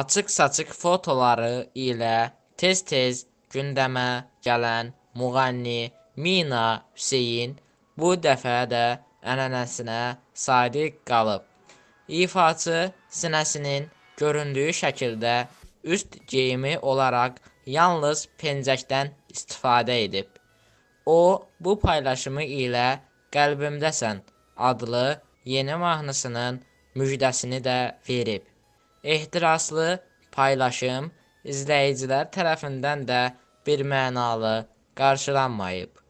açıq-saçıq fotoları ilə tez-tez gündəmə gələn müğənni Mina Hüseyn bu dəfə də ənənəsinə sadiq qalıb. İfaçı sinəsinin göründüyü şəkildə üst geyimi olaraq yalnız pencəkdən istifadə edib. O, bu paylaşımı ilə Qəlbimdəsən adlı yeni mahnısının müjdəsini də verib ehtiraslı paylaşım izləyicilər tərəfindən də birmənalı qarşılanmayıb.